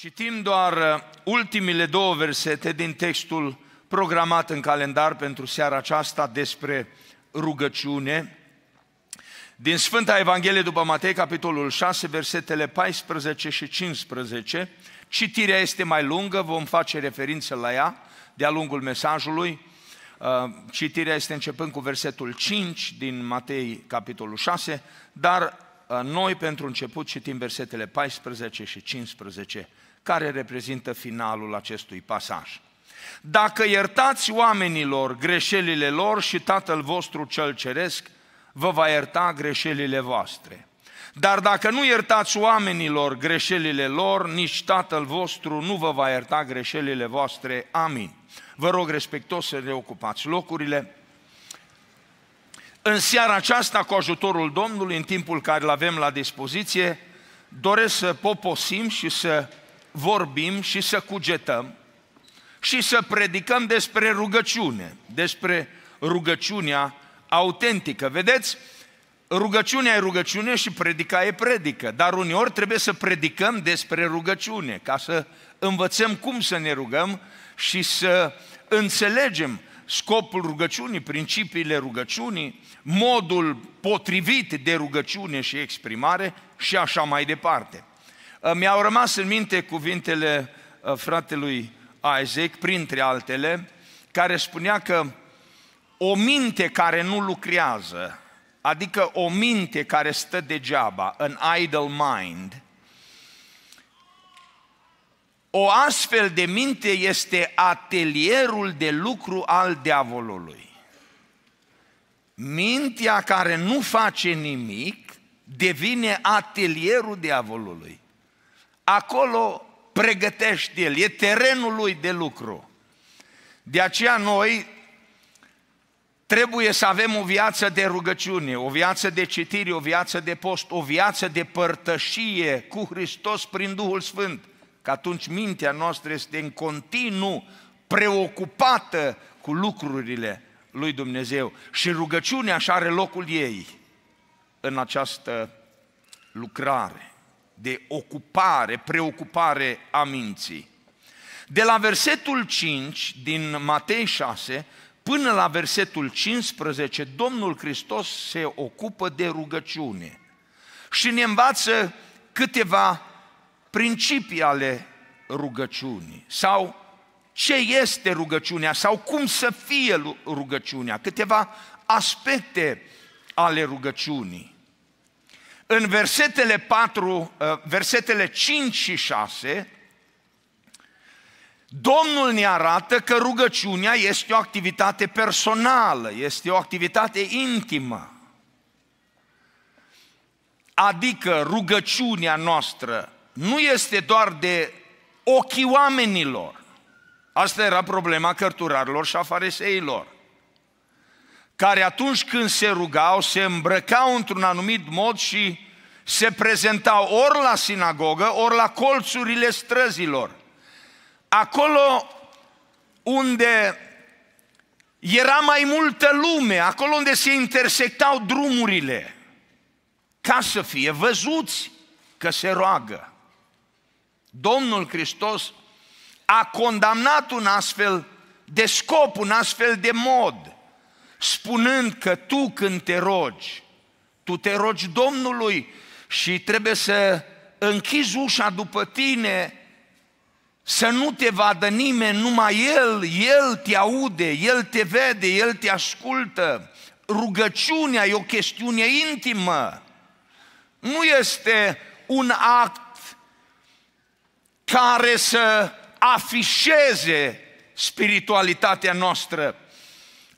Citim doar uh, ultimile două versete din textul programat în calendar pentru seara aceasta despre rugăciune. Din Sfânta Evanghelie după Matei, capitolul 6, versetele 14 și 15, citirea este mai lungă, vom face referință la ea de-a lungul mesajului. Uh, citirea este începând cu versetul 5 din Matei, capitolul 6, dar uh, noi pentru început citim versetele 14 și 15 care reprezintă finalul acestui pasaj. Dacă iertați oamenilor greșelile lor și Tatăl vostru cel ceresc vă va ierta greșelile voastre. Dar dacă nu iertați oamenilor greșelile lor, nici Tatăl vostru nu vă va ierta greșelile voastre. Amin. Vă rog respectos să reocupați locurile. În seara aceasta, cu ajutorul Domnului, în timpul care îl avem la dispoziție, doresc să poposim și să vorbim și să cugetăm și să predicăm despre rugăciune, despre rugăciunea autentică. Vedeți? Rugăciunea e rugăciune și predica e predică, dar uneori trebuie să predicăm despre rugăciune, ca să învățăm cum să ne rugăm și să înțelegem scopul rugăciunii, principiile rugăciunii, modul potrivit de rugăciune și exprimare și așa mai departe. Uh, mi-au rămas în minte cuvintele uh, fratelui Isaac, printre altele, care spunea că o minte care nu lucrează, adică o minte care stă degeaba, în idle mind, o astfel de minte este atelierul de lucru al diavolului. Mintea care nu face nimic devine atelierul diavolului acolo pregătește el, e terenul lui de lucru. De aceea noi trebuie să avem o viață de rugăciune, o viață de citire, o viață de post, o viață de părtășie cu Hristos prin Duhul Sfânt, că atunci mintea noastră este în continuu preocupată cu lucrurile lui Dumnezeu și rugăciunea așa are locul ei în această lucrare de ocupare, preocupare a minții. De la versetul 5 din Matei 6 până la versetul 15, Domnul Hristos se ocupă de rugăciune și ne învață câteva principii ale rugăciunii sau ce este rugăciunea sau cum să fie rugăciunea, câteva aspecte ale rugăciunii în versetele 4, uh, versetele 5 și 6, Domnul ne arată că rugăciunea este o activitate personală, este o activitate intimă. Adică rugăciunea noastră nu este doar de ochii oamenilor. Asta era problema cărturarilor și a fariseilor care atunci când se rugau, se îmbrăcau într-un anumit mod și se prezentau ori la sinagogă, ori la colțurile străzilor. Acolo unde era mai multă lume, acolo unde se intersectau drumurile, ca să fie văzuți că se roagă. Domnul Hristos a condamnat un astfel de scop, un astfel de mod – spunând că tu când te rogi, tu te rogi Domnului și trebuie să închizi ușa după tine, să nu te vadă nimeni, numai El, El te aude, El te vede, El te ascultă. Rugăciunea e o chestiune intimă. Nu este un act care să afișeze spiritualitatea noastră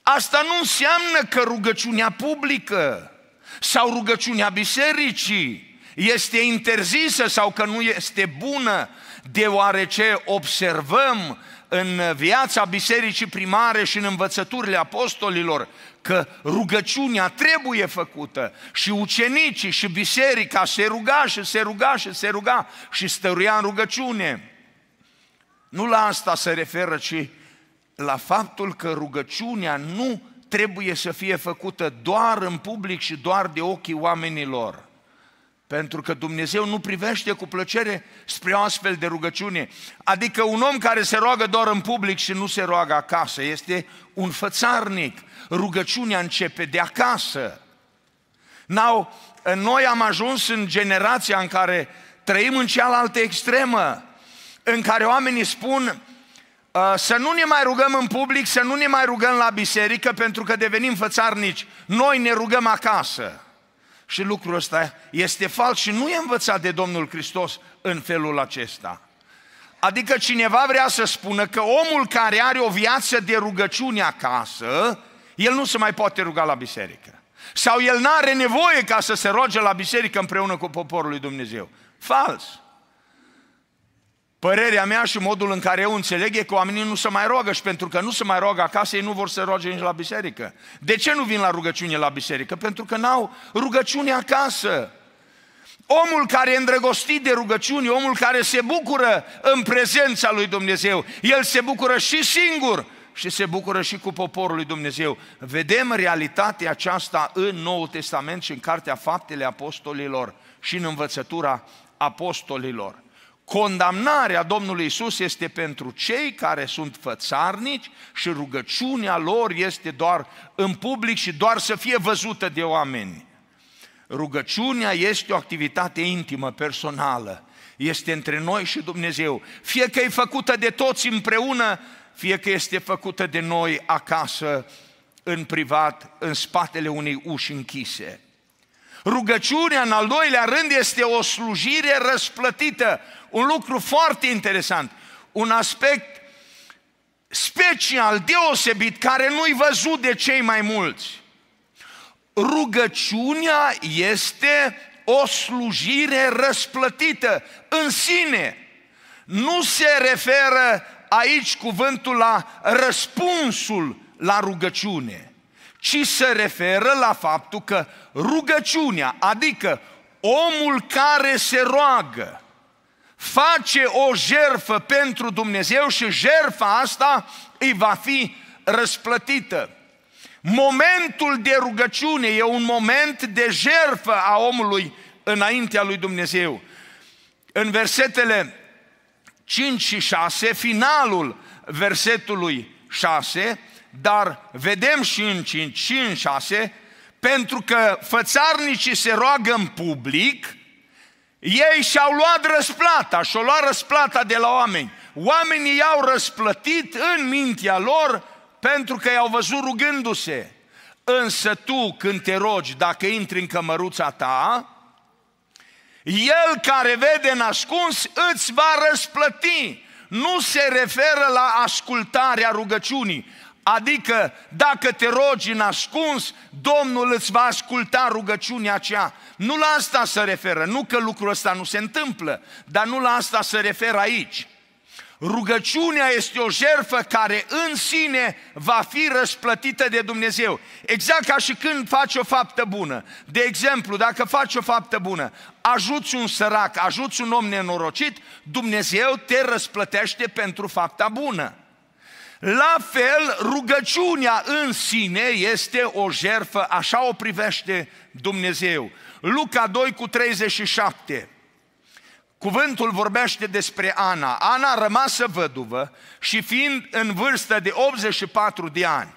Asta nu înseamnă că rugăciunea publică sau rugăciunea bisericii este interzisă sau că nu este bună, deoarece observăm în viața bisericii primare și în învățăturile apostolilor că rugăciunea trebuie făcută și ucenicii și biserica se ruga și se ruga și se ruga și stăruia în rugăciune. Nu la asta se referă, ci la faptul că rugăciunea nu trebuie să fie făcută doar în public și doar de ochii oamenilor. Pentru că Dumnezeu nu privește cu plăcere spre o astfel de rugăciune. Adică un om care se roagă doar în public și nu se roagă acasă este un fățarnic. Rugăciunea începe de acasă. Now, noi am ajuns în generația în care trăim în cealaltă extremă, în care oamenii spun, Uh, să nu ne mai rugăm în public, să nu ne mai rugăm la biserică, pentru că devenim fățarnici. Noi ne rugăm acasă. Și lucrul ăsta este fals și nu e învățat de Domnul Hristos în felul acesta. Adică cineva vrea să spună că omul care are o viață de rugăciune acasă, el nu se mai poate ruga la biserică. Sau el nu are nevoie ca să se roage la biserică împreună cu poporul lui Dumnezeu. Fals! Părerea mea și modul în care eu înțeleg e că oamenii nu se mai roagă, și pentru că nu se mai roagă acasă, ei nu vor să roage nici la biserică. De ce nu vin la rugăciune la biserică? Pentru că n-au rugăciune acasă. Omul care e îndrăgostit de rugăciuni, omul care se bucură în prezența lui Dumnezeu, el se bucură și singur și se bucură și cu poporul lui Dumnezeu. Vedem realitatea aceasta în Noul Testament și în Cartea Faptele Apostolilor și în învățătura apostolilor. Condamnarea Domnului Isus este pentru cei care sunt fățarnici și rugăciunea lor este doar în public și doar să fie văzută de oameni. Rugăciunea este o activitate intimă, personală. Este între noi și Dumnezeu. Fie că e făcută de toți împreună, fie că este făcută de noi acasă, în privat, în spatele unei uși închise. Rugăciunea, în al doilea rând, este o slujire răsplătită. Un lucru foarte interesant, un aspect special, deosebit, care nu-i văzut de cei mai mulți. Rugăciunea este o slujire răsplătită în sine. Nu se referă aici cuvântul la răspunsul la rugăciune ci se referă la faptul că rugăciunea, adică omul care se roagă, face o jerfă pentru Dumnezeu și jerfa asta îi va fi răsplătită. Momentul de rugăciune e un moment de jerfă a omului înaintea lui Dumnezeu. În versetele 5 și 6, finalul versetului 6, dar vedem și în 5 și în 6, pentru că fățarnicii se roagă în public, ei și-au luat răsplata și-au luat răsplata de la oameni. Oamenii i-au răsplătit în mintea lor pentru că i-au văzut rugându-se. Însă tu când te rogi, dacă intri în cămăruța ta, el care vede în ascuns îți va răsplăti. Nu se referă la ascultarea rugăciunii. Adică dacă te rogi în ascuns, Domnul îți va asculta rugăciunea aceea. Nu la asta se referă, nu că lucrul ăsta nu se întâmplă, dar nu la asta se referă aici. Rugăciunea este o jerfă care în sine va fi răsplătită de Dumnezeu. Exact ca și când faci o faptă bună. De exemplu, dacă faci o faptă bună, ajuți un sărac, ajuți un om nenorocit, Dumnezeu te răsplătește pentru fapta bună. La fel, rugăciunea în sine este o jerfă, așa o privește Dumnezeu. Luca 2 cu 37. Cuvântul vorbește despre Ana. Ana rămasă văduvă și fiind în vârstă de 84 de ani.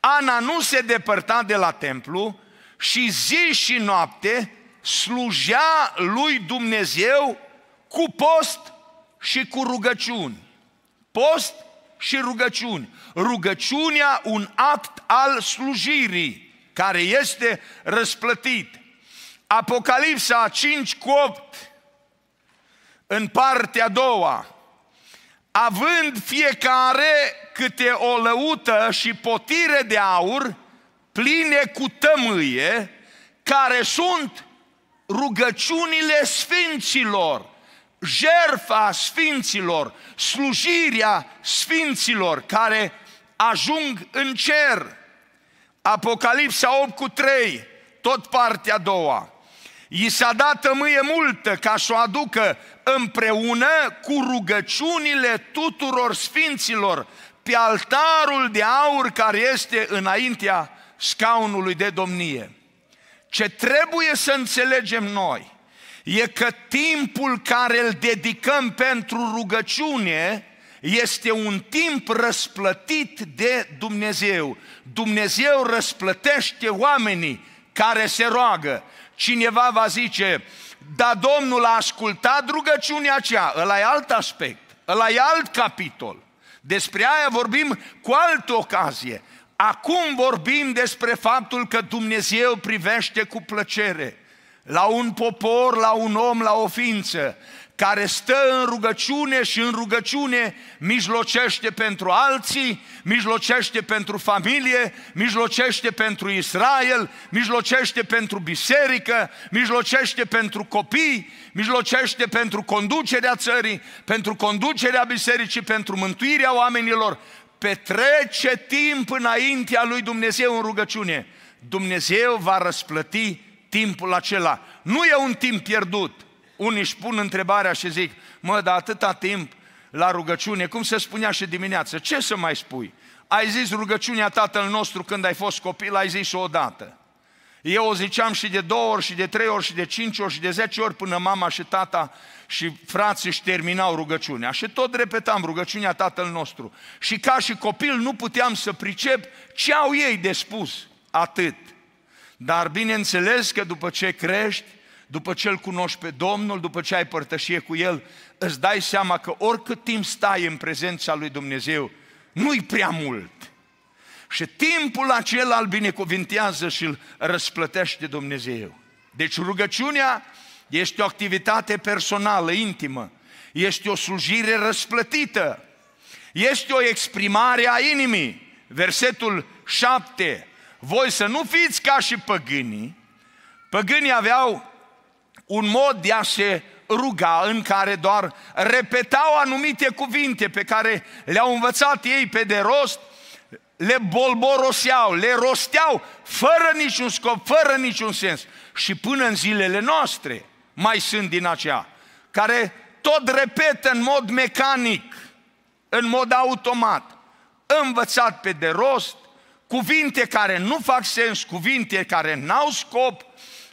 Ana nu se depărta de la templu și zi și noapte slujea lui Dumnezeu cu post și cu rugăciuni. Post și rugăciuni. Rugăciunea un act al slujirii care este răsplătit. Apocalipsa 5 cu 8 în partea a doua având fiecare câte o lăută și potire de aur pline cu tămâie care sunt rugăciunile sfinților jerfa sfinților, slujirea sfinților care ajung în cer. Apocalipsa 8 cu 3, tot partea a doua. I s-a dat tămâie multă ca să o aducă împreună cu rugăciunile tuturor sfinților pe altarul de aur care este înaintea scaunului de domnie. Ce trebuie să înțelegem noi – e că timpul care îl dedicăm pentru rugăciune este un timp răsplătit de Dumnezeu. Dumnezeu răsplătește oamenii care se roagă. Cineva va zice, da, Domnul a ascultat rugăciunea aceea. Ăla e alt aspect, ăla e alt capitol. Despre aia vorbim cu altă ocazie. Acum vorbim despre faptul că Dumnezeu privește cu plăcere la un popor, la un om, la o ființă care stă în rugăciune și în rugăciune mijlocește pentru alții, mijlocește pentru familie, mijlocește pentru Israel, mijlocește pentru biserică, mijlocește pentru copii, mijlocește pentru conducerea țării, pentru conducerea bisericii, pentru mântuirea oamenilor. Petrece timp înaintea lui Dumnezeu în rugăciune. Dumnezeu va răsplăti timpul acela. Nu e un timp pierdut. Unii își pun întrebarea și zic, mă, dar atâta timp la rugăciune, cum se spunea și dimineață, ce să mai spui? Ai zis rugăciunea Tatăl nostru când ai fost copil, ai zis-o odată. Eu o ziceam și de două ori, și de trei ori, și de cinci ori, și de zece ori, până mama și tata și frații își terminau rugăciunea. Și tot repetam rugăciunea Tatăl nostru. Și ca și copil nu puteam să pricep ce au ei de spus. Atât. Dar bineînțeles că după ce crești, după ce îl cunoști pe Domnul, după ce ai părtășie cu El, îți dai seama că oricât timp stai în prezența lui Dumnezeu, nu-i prea mult. Și timpul acela îl binecuvintează și îl răsplătește Dumnezeu. Deci rugăciunea este o activitate personală, intimă. Este o slujire răsplătită. Este o exprimare a inimii. Versetul 7 voi să nu fiți ca și păgânii. Păgânii aveau un mod de a se ruga în care doar repetau anumite cuvinte pe care le-au învățat ei pe de rost, le bolboroseau, le rosteau fără niciun scop, fără niciun sens. Și până în zilele noastre mai sunt din aceea, care tot repetă în mod mecanic, în mod automat, învățat pe de rost, cuvinte care nu fac sens, cuvinte care n-au scop,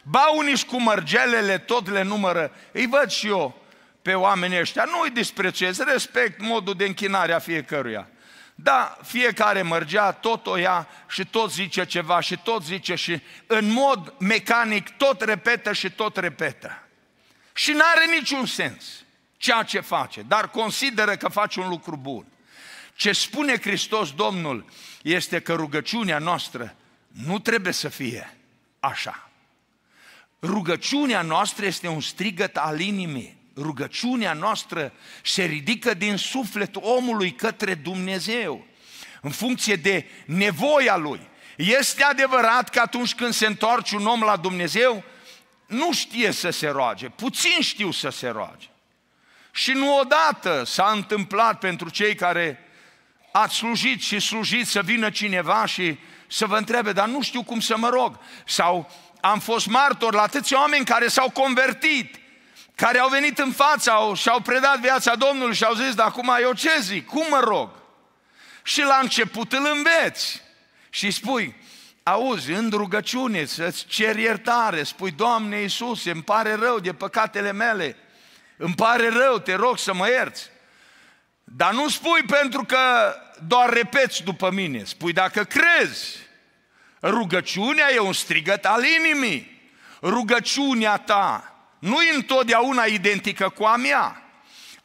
ba unii cu mărgelele tot le numără. Îi văd și eu pe oamenii ăștia, nu îi disprețuiesc, respect modul de închinare a fiecăruia. Da, fiecare mărgea, tot o ia și tot zice ceva și tot zice și în mod mecanic tot repetă și tot repetă. Și nu are niciun sens ceea ce face, dar consideră că face un lucru bun. Ce spune Hristos Domnul este că rugăciunea noastră nu trebuie să fie așa. Rugăciunea noastră este un strigăt al inimii. Rugăciunea noastră se ridică din sufletul omului către Dumnezeu, în funcție de nevoia lui. Este adevărat că atunci când se întoarce un om la Dumnezeu, nu știe să se roage, puțin știu să se roage. Și nu odată s-a întâmplat pentru cei care ați slujit și slujit să vină cineva și să vă întrebe, dar nu știu cum să mă rog. Sau am fost martor la atâți oameni care s-au convertit, care au venit în fața și au predat viața Domnului și au zis, dar acum eu ce zic, cum mă rog? Și la început îl înveți și spui, auzi, în rugăciune să-ți ceri iertare, spui, Doamne Iisuse, îmi pare rău de păcatele mele, îmi pare rău, te rog să mă ierți. Dar nu spui pentru că doar repeți după mine, spui dacă crezi. Rugăciunea e un strigăt al inimii. Rugăciunea ta nu e întotdeauna identică cu a mea.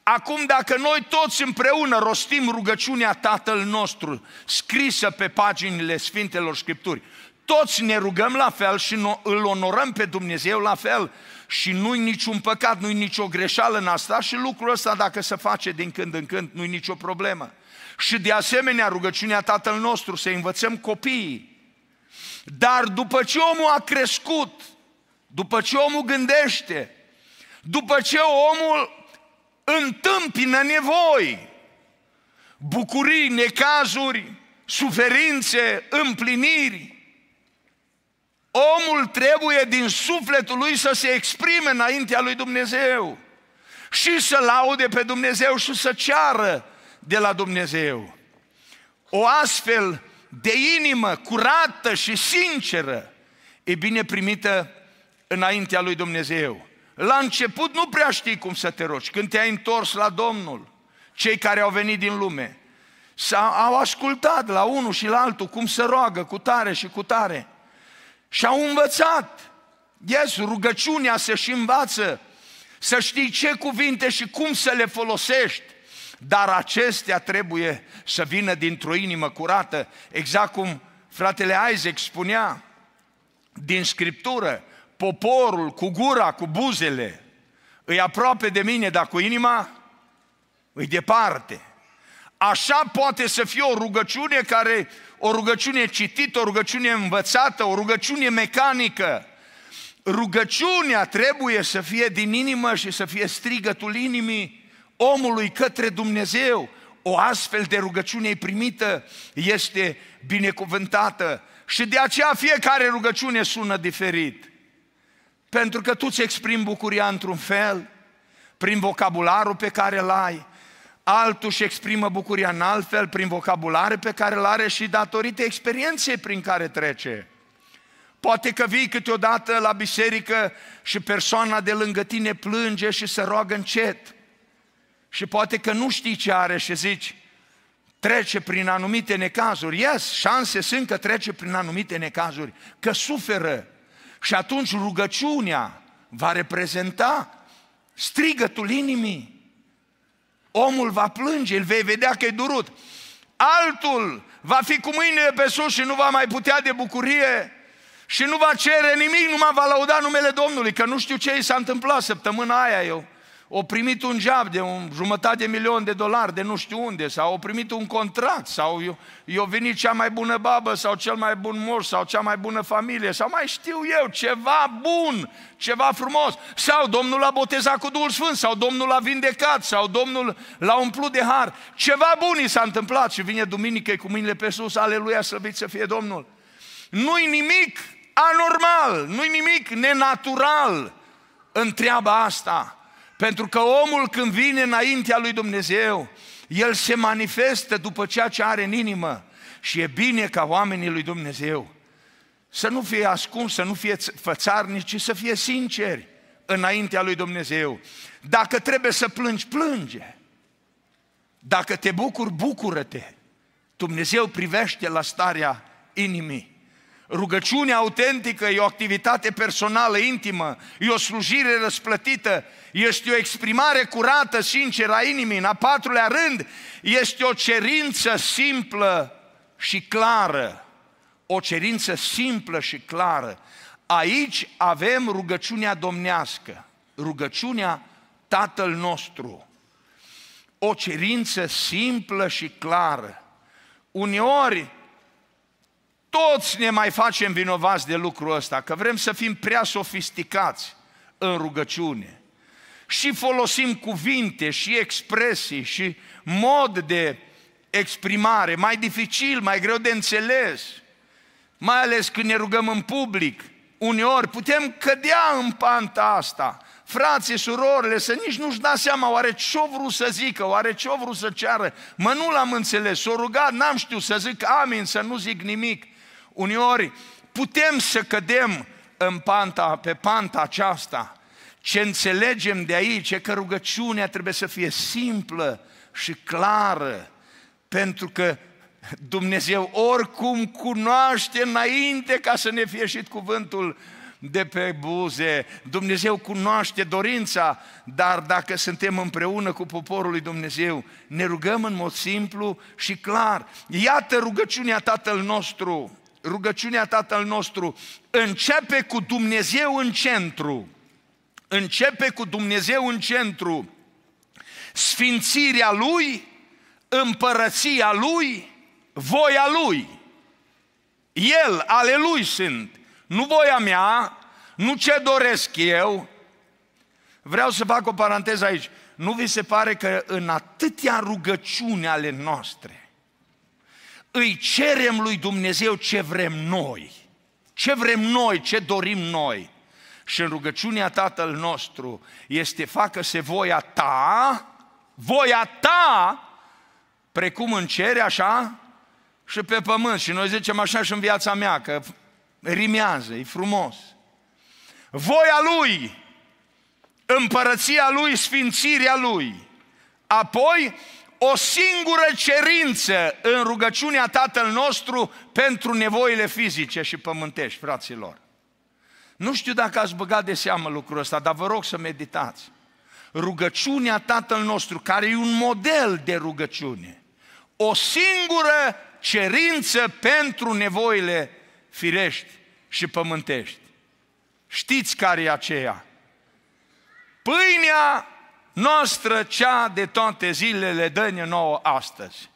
Acum, dacă noi toți împreună rostim rugăciunea Tatăl nostru, scrisă pe paginile Sfintelor Scripturi, toți ne rugăm la fel și îl onorăm pe Dumnezeu la fel și nu-i niciun păcat, nu-i nicio greșeală în asta și lucrul ăsta dacă se face din când în când, nu-i nicio problemă. Și de asemenea rugăciunea Tatăl nostru să învățăm copiii. Dar după ce omul a crescut, după ce omul gândește, după ce omul întâmpină nevoi, bucurii, necazuri, suferințe, împliniri, Omul trebuie din sufletul lui să se exprime înaintea lui Dumnezeu și să laude pe Dumnezeu și să ceară de la Dumnezeu. O astfel de inimă curată și sinceră e bine primită înaintea lui Dumnezeu. La început nu prea știi cum să te rogi. Când te-ai întors la Domnul, cei care au venit din lume, s-au ascultat la unul și la altul cum să roagă cu tare și cu tare. Și au învățat. Yes, rugăciunea se și învață. Să știi ce cuvinte și cum să le folosești. Dar acestea trebuie să vină dintr-o inimă curată. Exact cum fratele Isaac spunea din Scriptură, poporul cu gura, cu buzele, îi aproape de mine, dar cu inima îi departe. Așa poate să fie o rugăciune care o rugăciune citită, o rugăciune învățată, o rugăciune mecanică. Rugăciunea trebuie să fie din inimă și să fie strigătul inimii omului către Dumnezeu. O astfel de rugăciune primită este binecuvântată și de aceea fiecare rugăciune sună diferit. Pentru că tu îți exprimi bucuria într-un fel, prin vocabularul pe care îl ai, altul își exprimă bucuria în altfel prin vocabulare pe care îl are și datorită experienței prin care trece. Poate că vii câteodată la biserică și persoana de lângă tine plânge și se roagă încet. Și poate că nu știi ce are și zici, trece prin anumite necazuri. Yes, șanse sunt că trece prin anumite necazuri, că suferă. Și atunci rugăciunea va reprezenta strigătul inimii. Omul va plânge, îl vei vedea că e durut. Altul va fi cu mâinile pe sus și nu va mai putea de bucurie și nu va cere nimic, numai va lauda numele Domnului, că nu știu ce i s-a întâmplat săptămâna aia eu o primit un job de un jumătate de milion de dolari de nu știu unde, sau o primit un contract, sau i-a venit cea mai bună babă, sau cel mai bun moș, sau cea mai bună familie, sau mai știu eu, ceva bun, ceva frumos, sau Domnul l-a botezat cu Duhul Sfânt, sau Domnul l-a vindecat, sau Domnul l-a umplut de har. Ceva bun i s-a întâmplat și vine duminică cu mâinile pe sus, aleluia, slăvit să fie Domnul. Nu-i nimic anormal, nu-i nimic nenatural în treaba asta. Pentru că omul când vine înaintea lui Dumnezeu, el se manifestă după ceea ce are în inimă. Și e bine ca oamenii lui Dumnezeu să nu fie ascuns, să nu fie fățarnici, ci să fie sinceri înaintea lui Dumnezeu. Dacă trebuie să plângi, plânge. Dacă te bucuri, bucură-te. Dumnezeu privește la starea inimii. Rugăciunea autentică e o activitate personală, intimă, e o slujire răsplătită, este o exprimare curată, sinceră a inimii. În a patrulea rând, este o cerință simplă și clară. O cerință simplă și clară. Aici avem rugăciunea domnească, rugăciunea Tatăl nostru. O cerință simplă și clară. Uneori toți ne mai facem vinovați de lucrul ăsta, că vrem să fim prea sofisticați în rugăciune. Și folosim cuvinte și expresii și mod de exprimare mai dificil, mai greu de înțeles, mai ales când ne rugăm în public. Uneori putem cădea în panta asta, frații, surorile, să nici nu-și da seama oare ce-o vrut să zică, oare ce-o vrut să ceară. Mă, nu l-am înțeles, s-o rugat, n-am știut să zic amin, să nu zic nimic uneori putem să cădem în panta, pe panta aceasta. Ce înțelegem de aici e că rugăciunea trebuie să fie simplă și clară, pentru că Dumnezeu oricum cunoaște înainte ca să ne fie ieșit cuvântul de pe buze. Dumnezeu cunoaște dorința, dar dacă suntem împreună cu poporul lui Dumnezeu, ne rugăm în mod simplu și clar. Iată rugăciunea Tatăl nostru, rugăciunea Tatăl nostru începe cu Dumnezeu în centru. Începe cu Dumnezeu în centru. Sfințirea Lui, împărăția Lui, voia Lui. El, ale Lui sunt. Nu voia mea, nu ce doresc eu. Vreau să fac o paranteză aici. Nu vi se pare că în atâtea rugăciuni ale noastre, îi cerem lui Dumnezeu ce vrem noi. Ce vrem noi, ce dorim noi. Și în rugăciunea Tatăl nostru este facă-se voia ta, voia ta, precum în cer, așa, și pe pământ. Și noi zicem așa și în viața mea, că rimează, e frumos. Voia lui, împărăția lui, sfințirea lui. Apoi, o singură cerință în rugăciunea Tatăl nostru pentru nevoile fizice și pământești, fraților. Nu știu dacă ați băgat de seamă lucrul ăsta, dar vă rog să meditați. Rugăciunea Tatăl nostru, care e un model de rugăciune, o singură cerință pentru nevoile firești și pământești. Știți care e aceea? Pâinea noastră cea de toate zilele dă nouă astăzi.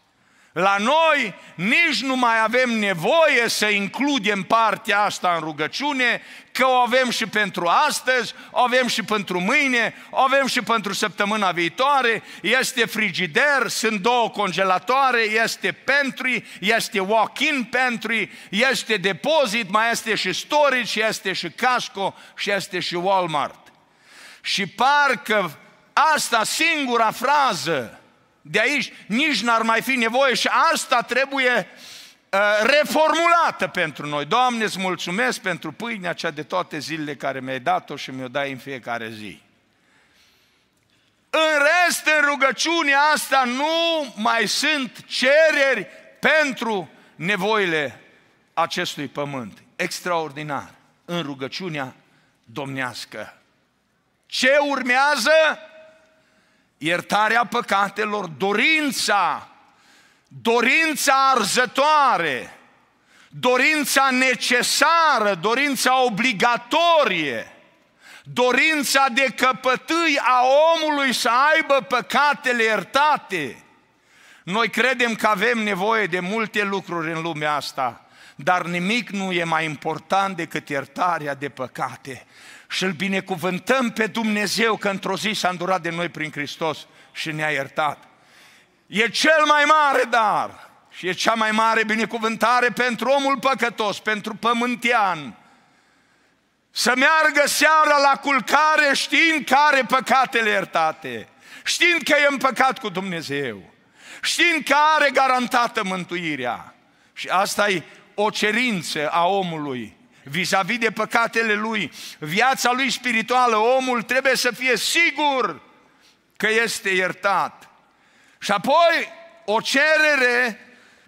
La noi nici nu mai avem nevoie să includem partea asta în rugăciune, că o avem și pentru astăzi, o avem și pentru mâine, o avem și pentru săptămâna viitoare, este frigider, sunt două congelatoare, este pantry, este walk-in pantry, este depozit, mai este și storage, este și casco și este și Walmart. Și parcă Asta, singura frază de aici, nici n-ar mai fi nevoie și asta trebuie uh, reformulată pentru noi. Doamne, îți mulțumesc pentru pâinea cea de toate zilele care mi-ai dat-o și mi-o dai în fiecare zi. În rest, în rugăciunea asta nu mai sunt cereri pentru nevoile acestui pământ. Extraordinar. În rugăciunea domnească. Ce urmează? iertarea păcatelor, dorința, dorința arzătoare, dorința necesară, dorința obligatorie, dorința de căpătâi a omului să aibă păcatele iertate. Noi credem că avem nevoie de multe lucruri în lumea asta, dar nimic nu e mai important decât iertarea de păcate și îl binecuvântăm pe Dumnezeu că într-o zi s-a îndurat de noi prin Hristos și ne-a iertat. E cel mai mare dar și e cea mai mare binecuvântare pentru omul păcătos, pentru pământian. Să meargă seara la culcare știind care păcatele iertate, știind că e împăcat cu Dumnezeu, știind că are garantată mântuirea. Și asta e o cerință a omului vis-a-vis de păcatele lui, viața lui spirituală, omul trebuie să fie sigur că este iertat. Și apoi o cerere,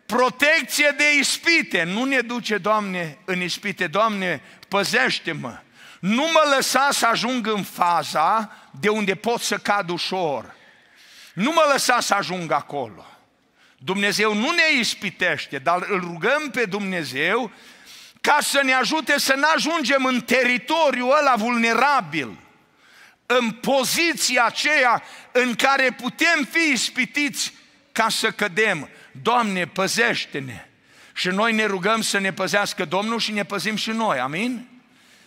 protecție de ispite. Nu ne duce, Doamne, în ispite. Doamne, păzește-mă. Nu mă lăsa să ajung în faza de unde pot să cad ușor. Nu mă lăsa să ajung acolo. Dumnezeu nu ne ispitește, dar îl rugăm pe Dumnezeu ca să ne ajute să nu ajungem în teritoriul ăla vulnerabil, în poziția aceea în care putem fi ispitiți ca să cădem. Doamne, păzește-ne! Și noi ne rugăm să ne păzească Domnul și ne păzim și noi, amin?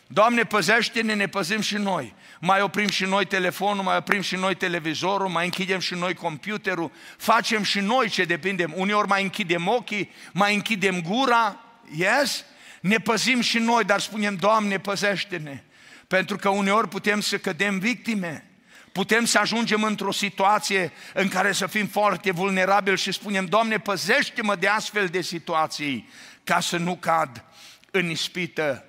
Doamne, păzește-ne, ne păzim și noi. Mai oprim și noi telefonul, mai oprim și noi televizorul, mai închidem și noi computerul, facem și noi ce depindem. Uneori mai închidem ochii, mai închidem gura, yes? ne păzim și noi, dar spunem, Doamne, păzește-ne, pentru că uneori putem să cădem victime, putem să ajungem într-o situație în care să fim foarte vulnerabili și spunem, Doamne, păzește-mă de astfel de situații, ca să nu cad în ispită.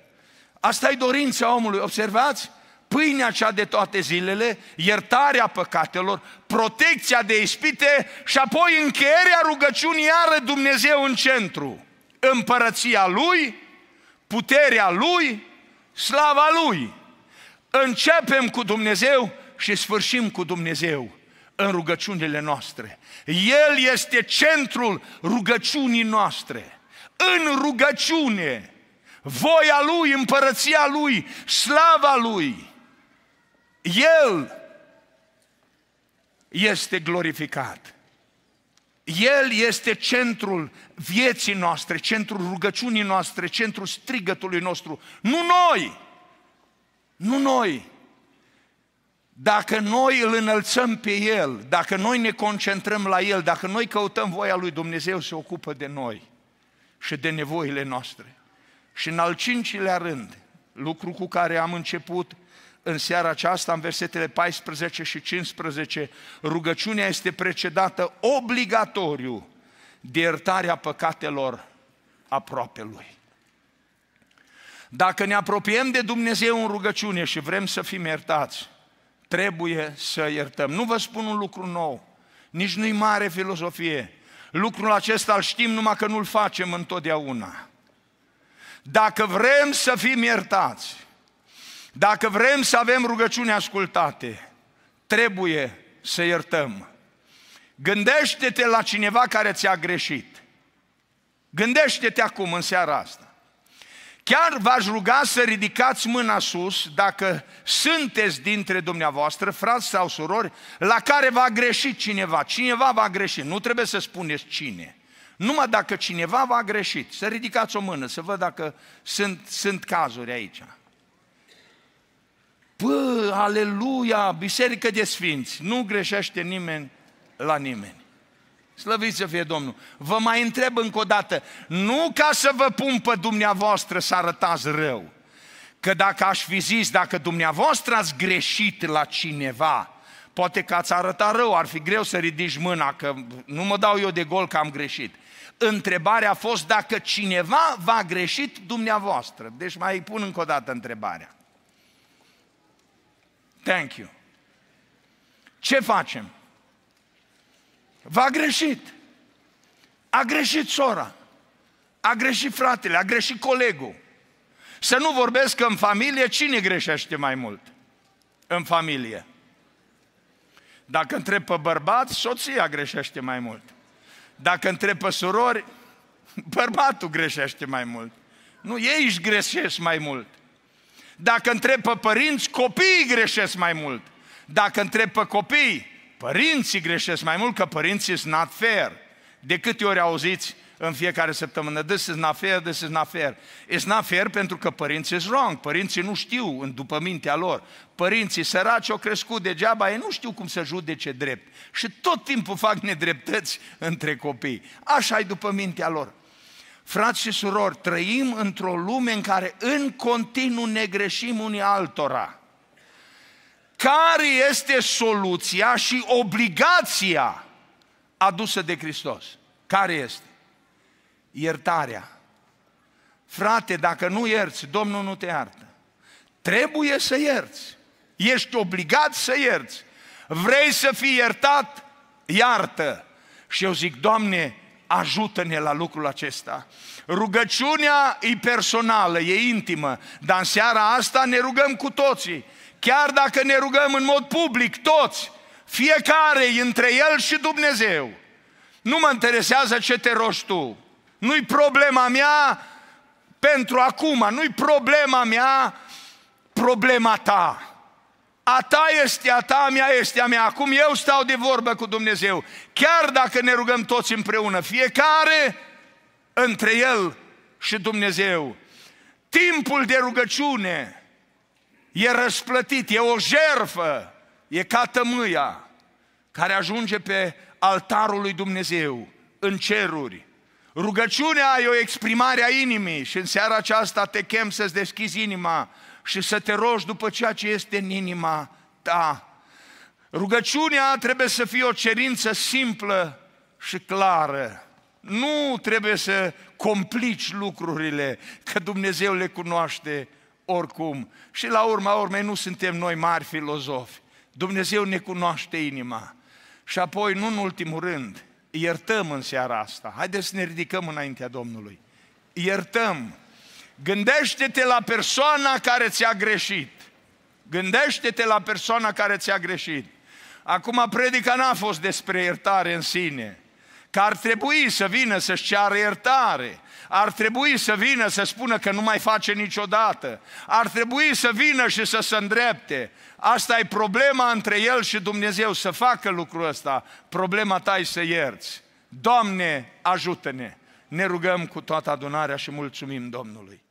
Asta e dorința omului, observați? Pâinea cea de toate zilele, iertarea păcatelor, protecția de ispite și apoi încheierea rugăciunii iară Dumnezeu în centru. Împărăția Lui puterea Lui, slava Lui. Începem cu Dumnezeu și sfârșim cu Dumnezeu în rugăciunile noastre. El este centrul rugăciunii noastre. În rugăciune, voia Lui, împărăția Lui, slava Lui, El este glorificat. El este centrul vieții noastre, centrul rugăciunii noastre, centrul strigătului nostru. Nu noi! Nu noi! Dacă noi îl înălțăm pe El, dacă noi ne concentrăm la El, dacă noi căutăm voia Lui Dumnezeu, se ocupă de noi și de nevoile noastre. Și în al cincilea rând, lucru cu care am început, în seara aceasta, în versetele 14 și 15, rugăciunea este precedată obligatoriu de iertarea păcatelor aproape Lui. Dacă ne apropiem de Dumnezeu în rugăciune și vrem să fim iertați, trebuie să iertăm. Nu vă spun un lucru nou, nici nu-i mare filozofie. Lucrul acesta îl știm numai că nu-l facem întotdeauna. Dacă vrem să fim iertați, dacă vrem să avem rugăciuni ascultate, trebuie să iertăm. Gândește-te la cineva care ți-a greșit. Gândește-te acum, în seara asta. Chiar v-aș ruga să ridicați mâna sus dacă sunteți dintre dumneavoastră, frați sau surori, la care va greși cineva. Cineva va greși, nu trebuie să spuneți cine. Numai dacă cineva va greșit, să ridicați o mână, să văd dacă sunt, sunt cazuri aici. Bă, aleluia, biserică de sfinți, nu greșește nimeni la nimeni. Slăviți să fie Domnul. Vă mai întreb încă o dată, nu ca să vă pun pe dumneavoastră să arătați rău, că dacă aș fi zis, dacă dumneavoastră ați greșit la cineva, poate că ați arătat rău, ar fi greu să ridici mâna, că nu mă dau eu de gol că am greșit. Întrebarea a fost dacă cineva v-a greșit dumneavoastră. Deci mai pun încă o dată întrebarea. Thank you. Ce facem? V-a greșit. A greșit sora. A greșit fratele, a greșit colegul. Să nu vorbesc că în familie cine greșește mai mult? În familie. Dacă întreb pe bărbat, soția greșește mai mult. Dacă întreb pe surori, bărbatul greșește mai mult. Nu, ei își greșesc mai mult. Dacă întreb pe părinți, copiii greșesc mai mult. Dacă întreb pe copii, părinții greșesc mai mult, că părinții sunt not fair. De câte ori auziți în fiecare săptămână, this is not fair, this is not fair. It's not fair pentru că părinții sunt wrong, părinții nu știu în după mintea lor. Părinții săraci au crescut degeaba, ei nu știu cum să judece drept. Și tot timpul fac nedreptăți între copii. așa e după mintea lor. Frați și surori, trăim într-o lume în care în continuu ne greșim unii altora. Care este soluția și obligația adusă de Hristos? Care este? Iertarea. Frate, dacă nu ierți, Domnul nu te iartă. Trebuie să ierți. Ești obligat să ierți. Vrei să fii iertat? Iartă. Și eu zic, Doamne, ajută-ne la lucrul acesta. Rugăciunea e personală, e intimă, dar în seara asta ne rugăm cu toții. Chiar dacă ne rugăm în mod public, toți, fiecare între El și Dumnezeu. Nu mă interesează ce te rogi tu. Nu-i problema mea pentru acum, nu-i problema mea, problema ta. A ta este, a ta, a mea este, a mea. Acum eu stau de vorbă cu Dumnezeu. Chiar dacă ne rugăm toți împreună, fiecare între El și Dumnezeu. Timpul de rugăciune e răsplătit, e o jerfă, e ca tămâia care ajunge pe altarul lui Dumnezeu în ceruri. Rugăciunea e o exprimare a inimii și în seara aceasta te chem să-ți deschizi inima și să te rogi după ceea ce este în inima ta. Rugăciunea trebuie să fie o cerință simplă și clară. Nu trebuie să complici lucrurile, că Dumnezeu le cunoaște oricum. Și la urma urmei nu suntem noi mari filozofi. Dumnezeu ne cunoaște inima. Și apoi, nu în ultimul rând, iertăm în seara asta. Haideți să ne ridicăm înaintea Domnului. Iertăm Gândește-te la persoana care ți-a greșit. Gândește-te la persoana care ți-a greșit. Acum, predica n-a fost despre iertare în sine, că ar trebui să vină să-și ceară iertare, ar trebui să vină să spună că nu mai face niciodată, ar trebui să vină și să se îndrepte. Asta e problema între el și Dumnezeu, să facă lucrul ăsta. Problema ta e să ierți. Doamne, ajută-ne! Ne rugăm cu toată adunarea și mulțumim Domnului.